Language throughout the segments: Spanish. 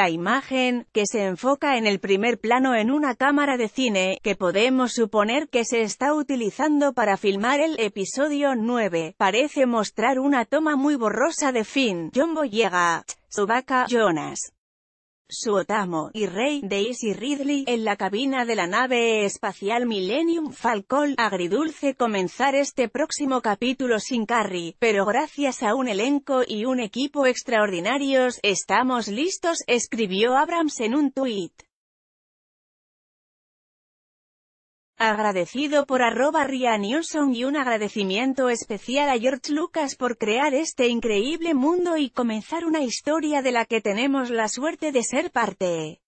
la imagen, que se enfoca en el primer plano en una cámara de cine, que podemos suponer que se está utilizando para filmar el episodio 9, parece mostrar una toma muy borrosa de Finn, John su vaca Jonas, Suotamo y Rey de Ridley, en la cabina de la nave espacial Millennium Falcon, agridulce comenzar este próximo capítulo sin Carrie, pero gracias a un elenco y un equipo extraordinarios, estamos listos, escribió Abrams en un tuit. Agradecido por arroba Ria nielsen y un agradecimiento especial a George Lucas por crear este increíble mundo y comenzar una historia de la que tenemos la suerte de ser parte.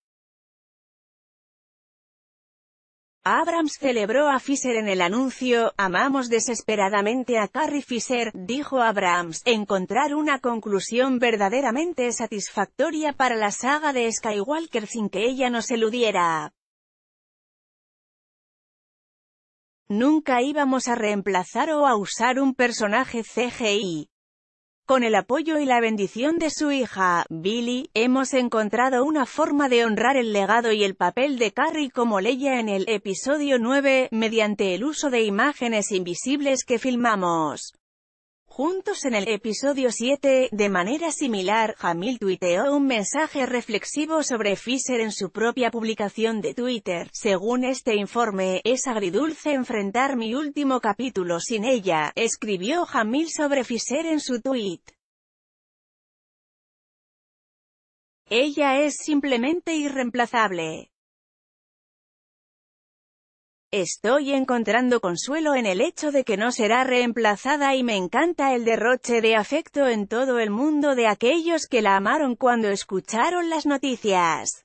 Abrams celebró a Fisher en el anuncio, amamos desesperadamente a Carrie Fisher, dijo Abrams, encontrar una conclusión verdaderamente satisfactoria para la saga de Skywalker sin que ella nos eludiera. Nunca íbamos a reemplazar o a usar un personaje CGI. Con el apoyo y la bendición de su hija, Billy, hemos encontrado una forma de honrar el legado y el papel de Carrie como Leia en el episodio 9, mediante el uso de imágenes invisibles que filmamos. Juntos en el episodio 7, de manera similar, Jamil tuiteó un mensaje reflexivo sobre Fisher en su propia publicación de Twitter. Según este informe, es agridulce enfrentar mi último capítulo sin ella, escribió Jamil sobre Fisher en su tuit. Ella es simplemente irreemplazable. Estoy encontrando consuelo en el hecho de que no será reemplazada y me encanta el derroche de afecto en todo el mundo de aquellos que la amaron cuando escucharon las noticias.